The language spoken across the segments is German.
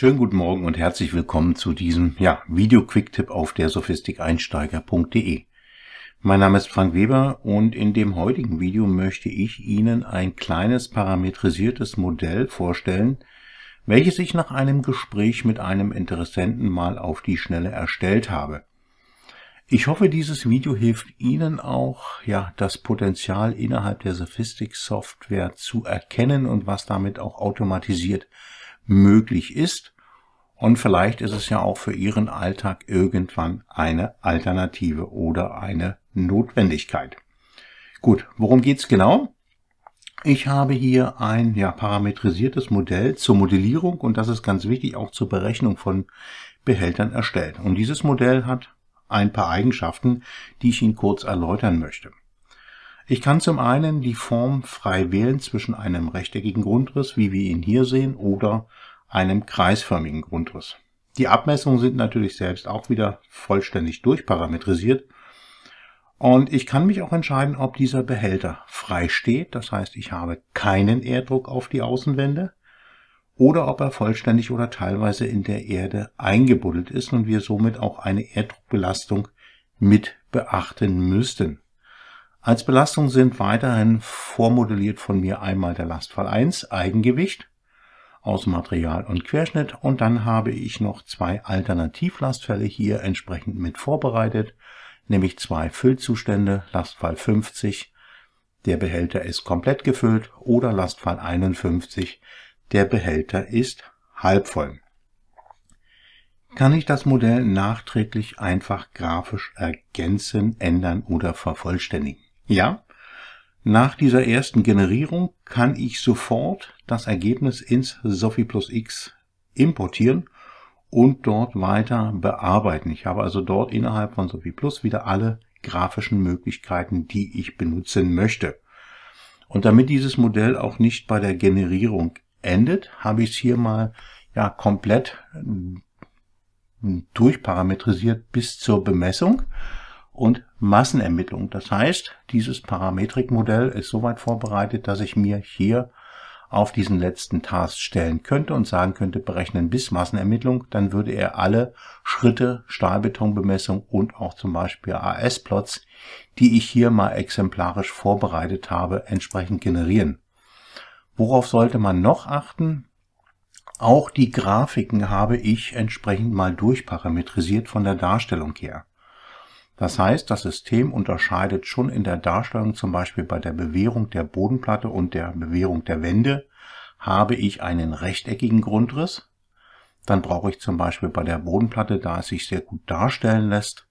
Schönen guten Morgen und herzlich willkommen zu diesem ja, Video-Quick-Tipp auf der sophistikeinsteiger.de. Mein Name ist Frank Weber und in dem heutigen Video möchte ich Ihnen ein kleines parametrisiertes Modell vorstellen, welches ich nach einem Gespräch mit einem Interessenten mal auf die Schnelle erstellt habe. Ich hoffe, dieses Video hilft Ihnen auch, ja, das Potenzial innerhalb der sophistik Software zu erkennen und was damit auch automatisiert möglich ist. Und vielleicht ist es ja auch für Ihren Alltag irgendwann eine Alternative oder eine Notwendigkeit. Gut, worum geht's genau? Ich habe hier ein ja, parametrisiertes Modell zur Modellierung und das ist ganz wichtig auch zur Berechnung von Behältern erstellt. Und dieses Modell hat ein paar Eigenschaften, die ich Ihnen kurz erläutern möchte. Ich kann zum einen die Form frei wählen zwischen einem rechteckigen Grundriss, wie wir ihn hier sehen, oder einem kreisförmigen Grundriss. Die Abmessungen sind natürlich selbst auch wieder vollständig durchparametrisiert. Und ich kann mich auch entscheiden, ob dieser Behälter frei steht, das heißt, ich habe keinen Erddruck auf die Außenwände, oder ob er vollständig oder teilweise in der Erde eingebuddelt ist und wir somit auch eine Erddruckbelastung mit beachten müssten. Als Belastung sind weiterhin vormodelliert von mir einmal der Lastfall 1 Eigengewicht aus Material und Querschnitt und dann habe ich noch zwei Alternativlastfälle hier entsprechend mit vorbereitet, nämlich zwei Füllzustände, Lastfall 50, der Behälter ist komplett gefüllt oder Lastfall 51, der Behälter ist halb voll. Kann ich das Modell nachträglich einfach grafisch ergänzen, ändern oder vervollständigen? Ja, nach dieser ersten Generierung kann ich sofort das Ergebnis ins Sophie Plus X importieren und dort weiter bearbeiten. Ich habe also dort innerhalb von Sophie Plus wieder alle grafischen Möglichkeiten, die ich benutzen möchte. Und damit dieses Modell auch nicht bei der Generierung endet, habe ich es hier mal ja komplett hm, durchparametrisiert bis zur Bemessung und Massenermittlung. Das heißt, dieses Parametrikmodell ist soweit vorbereitet, dass ich mir hier auf diesen letzten Task stellen könnte und sagen könnte, berechnen bis Massenermittlung, dann würde er alle Schritte Stahlbetonbemessung und auch zum Beispiel AS-Plots, die ich hier mal exemplarisch vorbereitet habe, entsprechend generieren. Worauf sollte man noch achten? Auch die Grafiken habe ich entsprechend mal durchparametrisiert von der Darstellung her. Das heißt, das System unterscheidet schon in der Darstellung zum Beispiel bei der Bewährung der Bodenplatte und der Bewährung der Wände. Habe ich einen rechteckigen Grundriss, dann brauche ich zum Beispiel bei der Bodenplatte, da es sich sehr gut darstellen lässt,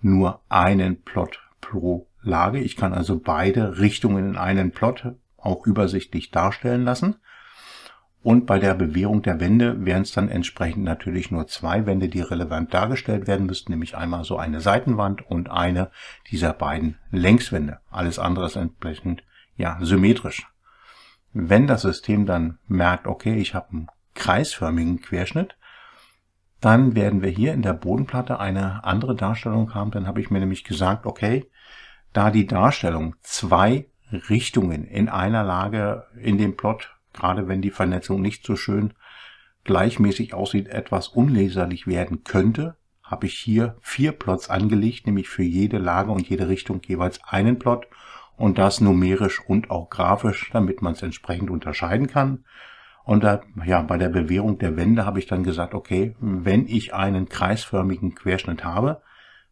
nur einen Plot pro Lage. Ich kann also beide Richtungen in einen Plot auch übersichtlich darstellen lassen. Und bei der Bewährung der Wände wären es dann entsprechend natürlich nur zwei Wände, die relevant dargestellt werden müssten, nämlich einmal so eine Seitenwand und eine dieser beiden Längswände. Alles andere ist entsprechend ja, symmetrisch. Wenn das System dann merkt, okay, ich habe einen kreisförmigen Querschnitt, dann werden wir hier in der Bodenplatte eine andere Darstellung haben. Dann habe ich mir nämlich gesagt, okay, da die Darstellung zwei Richtungen in einer Lage in dem Plot gerade wenn die Vernetzung nicht so schön gleichmäßig aussieht, etwas unleserlich werden könnte, habe ich hier vier Plots angelegt, nämlich für jede Lage und jede Richtung jeweils einen Plot und das numerisch und auch grafisch, damit man es entsprechend unterscheiden kann. Und da, ja, bei der Bewährung der Wände habe ich dann gesagt, okay, wenn ich einen kreisförmigen Querschnitt habe,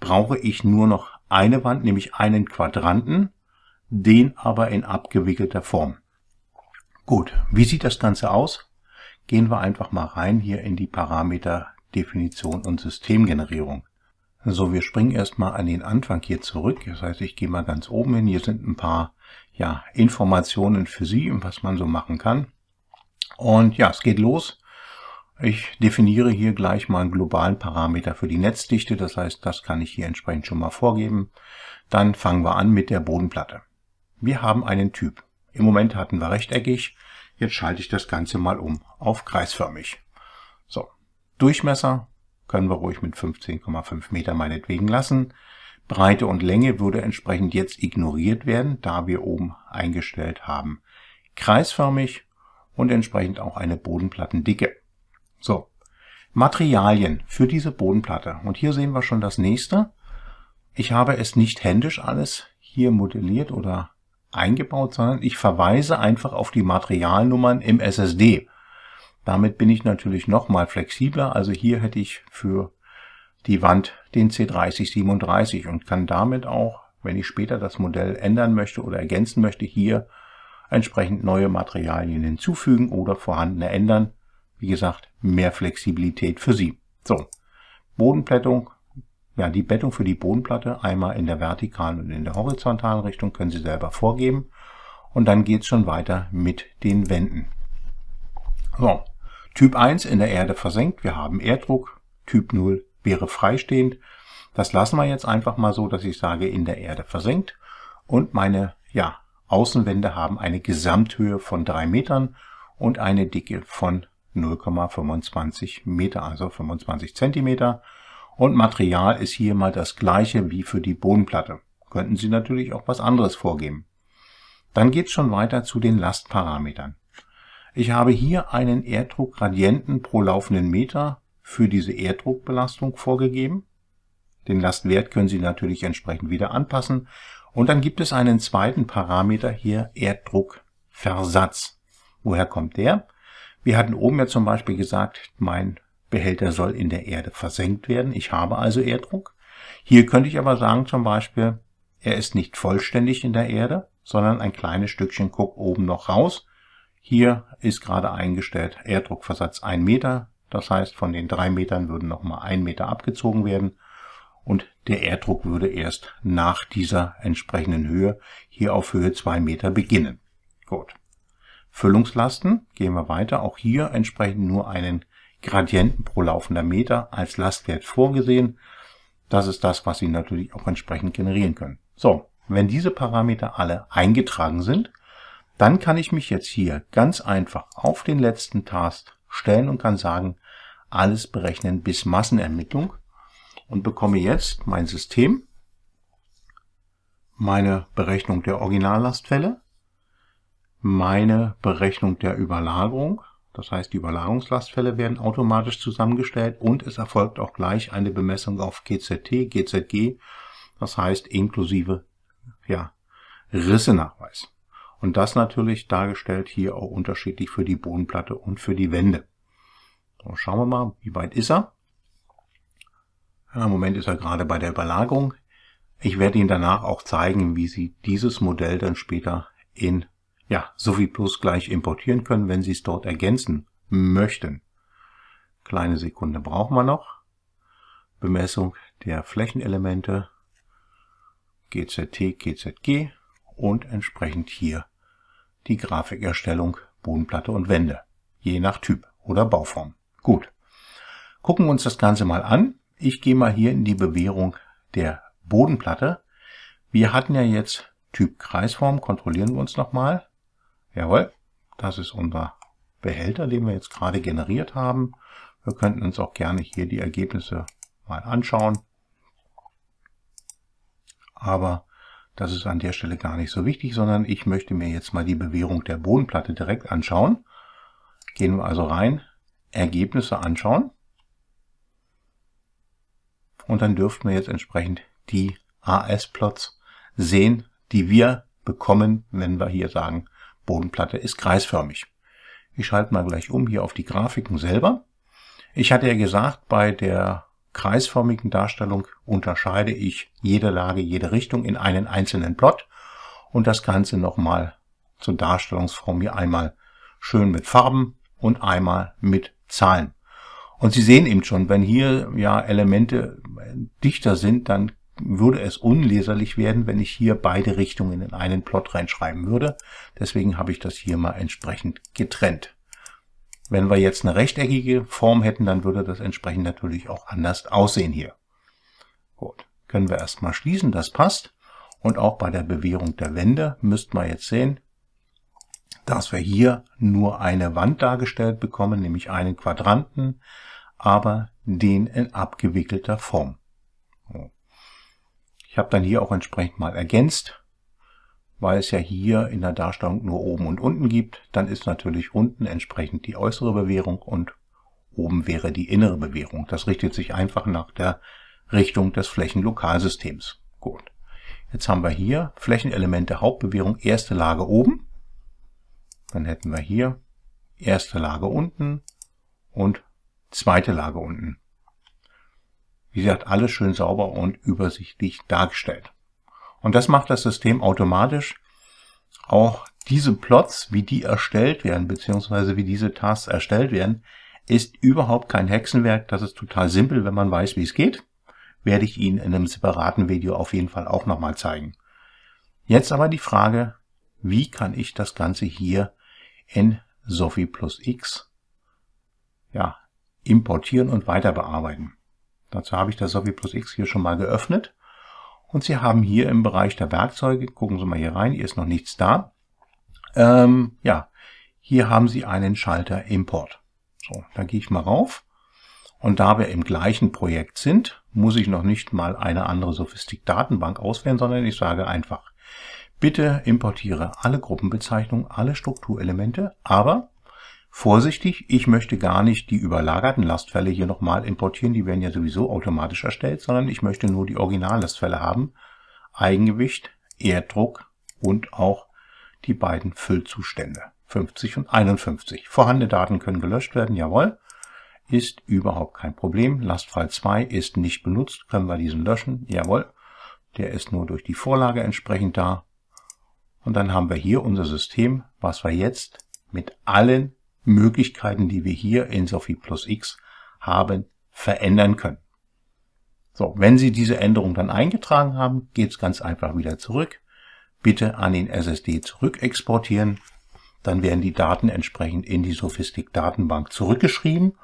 brauche ich nur noch eine Wand, nämlich einen Quadranten, den aber in abgewickelter Form. Gut, wie sieht das Ganze aus? Gehen wir einfach mal rein hier in die Parameter Definition und Systemgenerierung. So, wir springen erstmal an den Anfang hier zurück. Das heißt, ich gehe mal ganz oben hin. Hier sind ein paar ja, Informationen für Sie, was man so machen kann. Und ja, es geht los. Ich definiere hier gleich mal einen globalen Parameter für die Netzdichte. Das heißt, das kann ich hier entsprechend schon mal vorgeben. Dann fangen wir an mit der Bodenplatte. Wir haben einen Typ. Im Moment hatten wir rechteckig. Jetzt schalte ich das Ganze mal um auf kreisförmig. So, Durchmesser können wir ruhig mit 15,5 Meter meinetwegen lassen. Breite und Länge würde entsprechend jetzt ignoriert werden, da wir oben eingestellt haben kreisförmig und entsprechend auch eine Bodenplattendicke. So, Materialien für diese Bodenplatte. Und hier sehen wir schon das nächste. Ich habe es nicht händisch alles hier modelliert oder eingebaut, sondern ich verweise einfach auf die Materialnummern im SSD. Damit bin ich natürlich nochmal flexibler. Also hier hätte ich für die Wand den C3037 und kann damit auch, wenn ich später das Modell ändern möchte oder ergänzen möchte, hier entsprechend neue Materialien hinzufügen oder vorhandene ändern. Wie gesagt, mehr Flexibilität für Sie. So, Bodenplättung ja, die Bettung für die Bodenplatte einmal in der vertikalen und in der horizontalen Richtung können Sie selber vorgeben. Und dann geht es schon weiter mit den Wänden. So, Typ 1 in der Erde versenkt, wir haben Erddruck. Typ 0 wäre freistehend. Das lassen wir jetzt einfach mal so, dass ich sage, in der Erde versenkt. Und meine ja, Außenwände haben eine Gesamthöhe von 3 Metern und eine Dicke von 0,25 Meter, also 25 Zentimeter und Material ist hier mal das gleiche wie für die Bodenplatte. Könnten Sie natürlich auch was anderes vorgeben. Dann geht's schon weiter zu den Lastparametern. Ich habe hier einen Erddruckgradienten pro laufenden Meter für diese Erddruckbelastung vorgegeben. Den Lastwert können Sie natürlich entsprechend wieder anpassen. Und dann gibt es einen zweiten Parameter hier, Erddruckversatz. Woher kommt der? Wir hatten oben ja zum Beispiel gesagt, mein Behälter soll in der Erde versenkt werden. Ich habe also Erddruck. Hier könnte ich aber sagen zum Beispiel, er ist nicht vollständig in der Erde, sondern ein kleines Stückchen guckt oben noch raus. Hier ist gerade eingestellt Erddruckversatz ein Meter. Das heißt, von den drei Metern würden nochmal ein Meter abgezogen werden. Und der Erddruck würde erst nach dieser entsprechenden Höhe hier auf Höhe zwei Meter beginnen. Gut. Füllungslasten, gehen wir weiter. Auch hier entsprechend nur einen Gradienten pro laufender Meter als Lastwert vorgesehen. Das ist das, was Sie natürlich auch entsprechend generieren können. So, wenn diese Parameter alle eingetragen sind, dann kann ich mich jetzt hier ganz einfach auf den letzten Task stellen und kann sagen, alles berechnen bis Massenermittlung und bekomme jetzt mein System, meine Berechnung der Originallastfälle, meine Berechnung der Überlagerung das heißt, die Überlagerungslastfälle werden automatisch zusammengestellt und es erfolgt auch gleich eine Bemessung auf GZT, GZG, das heißt inklusive ja, Rissenachweis. Und das natürlich dargestellt hier auch unterschiedlich für die Bodenplatte und für die Wände. So, schauen wir mal, wie weit ist er? Ja, Im Moment ist er gerade bei der Überlagerung. Ich werde Ihnen danach auch zeigen, wie Sie dieses Modell dann später in ja, so sowie bloß gleich importieren können, wenn Sie es dort ergänzen möchten. Kleine Sekunde brauchen wir noch. Bemessung der Flächenelemente GZT, GZG und entsprechend hier die Grafikerstellung Bodenplatte und Wände, je nach Typ oder Bauform. Gut, gucken wir uns das Ganze mal an. Ich gehe mal hier in die Bewährung der Bodenplatte. Wir hatten ja jetzt Typ Kreisform, kontrollieren wir uns nochmal. Jawohl, das ist unser Behälter, den wir jetzt gerade generiert haben. Wir könnten uns auch gerne hier die Ergebnisse mal anschauen. Aber das ist an der Stelle gar nicht so wichtig, sondern ich möchte mir jetzt mal die Bewährung der Bodenplatte direkt anschauen. Gehen wir also rein, Ergebnisse anschauen. Und dann dürften wir jetzt entsprechend die AS-Plots sehen, die wir bekommen, wenn wir hier sagen Bodenplatte ist kreisförmig. Ich schalte mal gleich um hier auf die Grafiken selber. Ich hatte ja gesagt, bei der kreisförmigen Darstellung unterscheide ich jede Lage, jede Richtung in einen einzelnen Plot und das Ganze nochmal zur Darstellungsform hier einmal schön mit Farben und einmal mit Zahlen. Und Sie sehen eben schon, wenn hier ja Elemente dichter sind, dann würde es unleserlich werden, wenn ich hier beide Richtungen in einen Plot reinschreiben würde. Deswegen habe ich das hier mal entsprechend getrennt. Wenn wir jetzt eine rechteckige Form hätten, dann würde das entsprechend natürlich auch anders aussehen hier. Gut, können wir erstmal schließen, das passt. Und auch bei der Bewährung der Wände müssten man jetzt sehen, dass wir hier nur eine Wand dargestellt bekommen, nämlich einen Quadranten, aber den in abgewickelter Form. Ich habe dann hier auch entsprechend mal ergänzt, weil es ja hier in der Darstellung nur oben und unten gibt. Dann ist natürlich unten entsprechend die äußere Bewährung und oben wäre die innere Bewährung. Das richtet sich einfach nach der Richtung des Flächenlokalsystems. Gut. Jetzt haben wir hier Flächenelemente Hauptbewährung erste Lage oben. Dann hätten wir hier erste Lage unten und zweite Lage unten. Wie gesagt, alles schön sauber und übersichtlich dargestellt. Und das macht das System automatisch. Auch diese Plots, wie die erstellt werden, beziehungsweise wie diese Tasks erstellt werden, ist überhaupt kein Hexenwerk. Das ist total simpel, wenn man weiß, wie es geht. Werde ich Ihnen in einem separaten Video auf jeden Fall auch nochmal zeigen. Jetzt aber die Frage, wie kann ich das Ganze hier in Sophie Plus X ja, importieren und weiter bearbeiten? Dazu habe ich das Sophie Plus X hier schon mal geöffnet. Und Sie haben hier im Bereich der Werkzeuge, gucken Sie mal hier rein, hier ist noch nichts da. Ähm, ja, hier haben Sie einen Schalter Import. So, da gehe ich mal rauf. Und da wir im gleichen Projekt sind, muss ich noch nicht mal eine andere Sophistik-Datenbank auswählen, sondern ich sage einfach, bitte importiere alle Gruppenbezeichnungen, alle Strukturelemente, aber vorsichtig. Ich möchte gar nicht die überlagerten Lastfälle hier nochmal importieren, die werden ja sowieso automatisch erstellt, sondern ich möchte nur die Originallastfälle haben. Eigengewicht, Erddruck und auch die beiden Füllzustände 50 und 51. Vorhandene Daten können gelöscht werden, jawohl. Ist überhaupt kein Problem. Lastfall 2 ist nicht benutzt, können wir diesen löschen, jawohl. Der ist nur durch die Vorlage entsprechend da. Und dann haben wir hier unser System, was wir jetzt mit allen Möglichkeiten, die wir hier in Sophie plus X haben, verändern können. So, wenn Sie diese Änderung dann eingetragen haben, geht es ganz einfach wieder zurück. Bitte an den SSD zurück exportieren. Dann werden die Daten entsprechend in die Sophistic datenbank zurückgeschrieben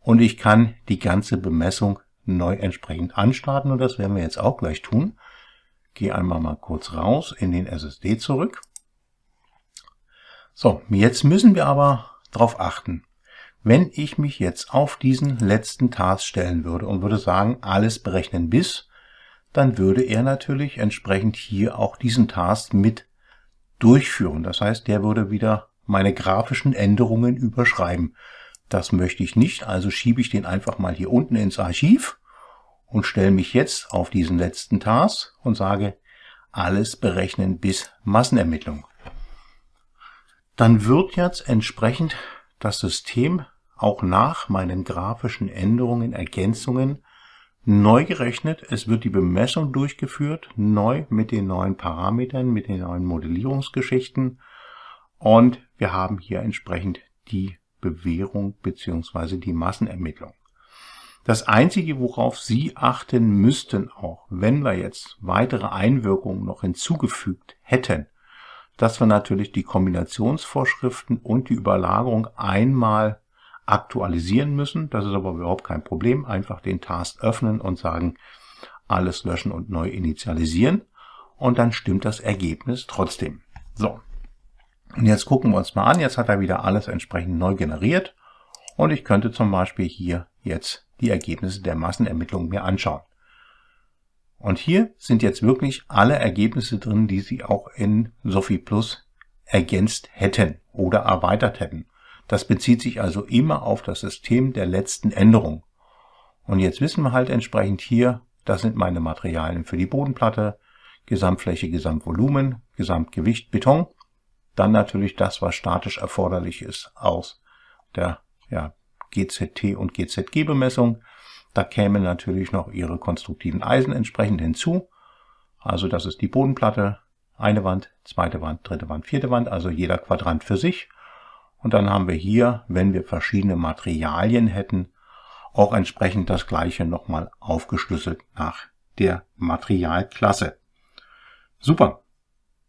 und ich kann die ganze Bemessung neu entsprechend anstarten und das werden wir jetzt auch gleich tun. Gehe einmal mal kurz raus in den SSD zurück. So, jetzt müssen wir aber darauf achten. Wenn ich mich jetzt auf diesen letzten Task stellen würde und würde sagen, alles berechnen bis, dann würde er natürlich entsprechend hier auch diesen Task mit durchführen. Das heißt, der würde wieder meine grafischen Änderungen überschreiben. Das möchte ich nicht, also schiebe ich den einfach mal hier unten ins Archiv und stelle mich jetzt auf diesen letzten Task und sage alles berechnen bis Massenermittlung dann wird jetzt entsprechend das System auch nach meinen grafischen Änderungen, Ergänzungen neu gerechnet. Es wird die Bemessung durchgeführt, neu mit den neuen Parametern, mit den neuen Modellierungsgeschichten. Und wir haben hier entsprechend die Bewährung beziehungsweise die Massenermittlung. Das Einzige, worauf Sie achten müssten, auch wenn wir jetzt weitere Einwirkungen noch hinzugefügt hätten, dass wir natürlich die Kombinationsvorschriften und die Überlagerung einmal aktualisieren müssen. Das ist aber überhaupt kein Problem. Einfach den Task öffnen und sagen, alles löschen und neu initialisieren. Und dann stimmt das Ergebnis trotzdem. So. Und jetzt gucken wir uns mal an. Jetzt hat er wieder alles entsprechend neu generiert. Und ich könnte zum Beispiel hier jetzt die Ergebnisse der Massenermittlung mir anschauen. Und hier sind jetzt wirklich alle Ergebnisse drin, die Sie auch in Sophie Plus ergänzt hätten oder erweitert hätten. Das bezieht sich also immer auf das System der letzten Änderung. Und jetzt wissen wir halt entsprechend hier, das sind meine Materialien für die Bodenplatte, Gesamtfläche, Gesamtvolumen, Gesamtgewicht, Beton. Dann natürlich das, was statisch erforderlich ist aus der ja, GZT und GZG-Bemessung. Da kämen natürlich noch ihre konstruktiven Eisen entsprechend hinzu. Also das ist die Bodenplatte, eine Wand, zweite Wand, dritte Wand, vierte Wand, also jeder Quadrant für sich. Und dann haben wir hier, wenn wir verschiedene Materialien hätten, auch entsprechend das gleiche nochmal aufgeschlüsselt nach der Materialklasse. Super.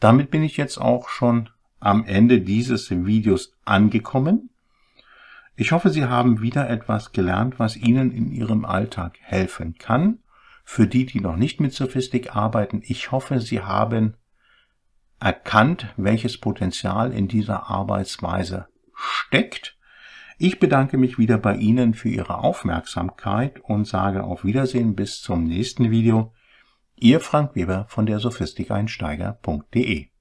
Damit bin ich jetzt auch schon am Ende dieses Videos angekommen. Ich hoffe, Sie haben wieder etwas gelernt, was Ihnen in Ihrem Alltag helfen kann. Für die, die noch nicht mit Sophistik arbeiten, ich hoffe, Sie haben erkannt, welches Potenzial in dieser Arbeitsweise steckt. Ich bedanke mich wieder bei Ihnen für Ihre Aufmerksamkeit und sage auf Wiedersehen bis zum nächsten Video. Ihr Frank Weber von der sophistikeinsteiger.de